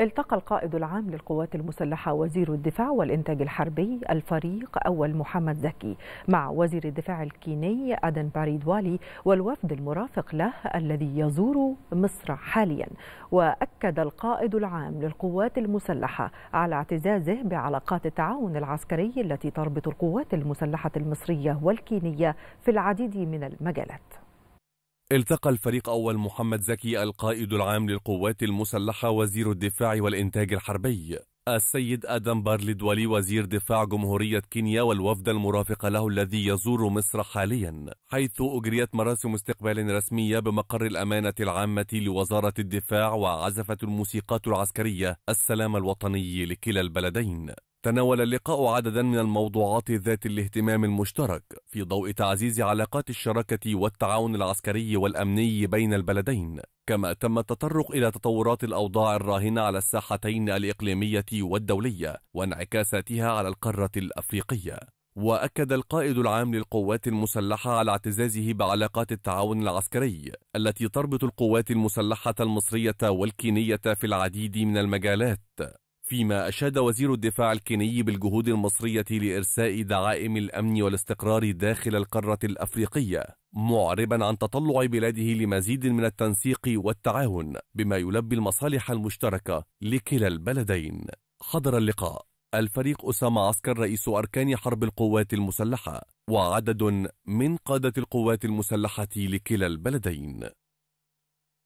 التقى القائد العام للقوات المسلحة وزير الدفاع والإنتاج الحربي الفريق أول محمد زكي مع وزير الدفاع الكيني أدن باريدوالي والوفد المرافق له الذي يزور مصر حاليا وأكد القائد العام للقوات المسلحة على اعتزازه بعلاقات التعاون العسكري التي تربط القوات المسلحة المصرية والكينية في العديد من المجالات التقى الفريق أول محمد زكي القائد العام للقوات المسلحة وزير الدفاع والإنتاج الحربي السيد آدم بارليد ولي وزير دفاع جمهورية كينيا والوفد المرافق له الذي يزور مصر حاليا حيث أجريت مراسم استقبال رسمية بمقر الأمانة العامة لوزارة الدفاع وعزفت الموسيقات العسكرية السلام الوطني لكلا البلدين تناول اللقاء عددا من الموضوعات ذات الاهتمام المشترك في ضوء تعزيز علاقات الشراكة والتعاون العسكري والأمني بين البلدين كما تم التطرق إلى تطورات الأوضاع الراهنة على الساحتين الإقليمية والدولية وانعكاساتها على القارة الأفريقية وأكد القائد العام للقوات المسلحة على اعتزازه بعلاقات التعاون العسكري التي تربط القوات المسلحة المصرية والكينية في العديد من المجالات فيما أشاد وزير الدفاع الكيني بالجهود المصرية لإرساء دعائم الأمن والاستقرار داخل القارة الأفريقية معربا عن تطلع بلاده لمزيد من التنسيق والتعاون بما يلبي المصالح المشتركة لكلا البلدين حضر اللقاء الفريق أسامة عسكر رئيس أركان حرب القوات المسلحة وعدد من قادة القوات المسلحة لكلا البلدين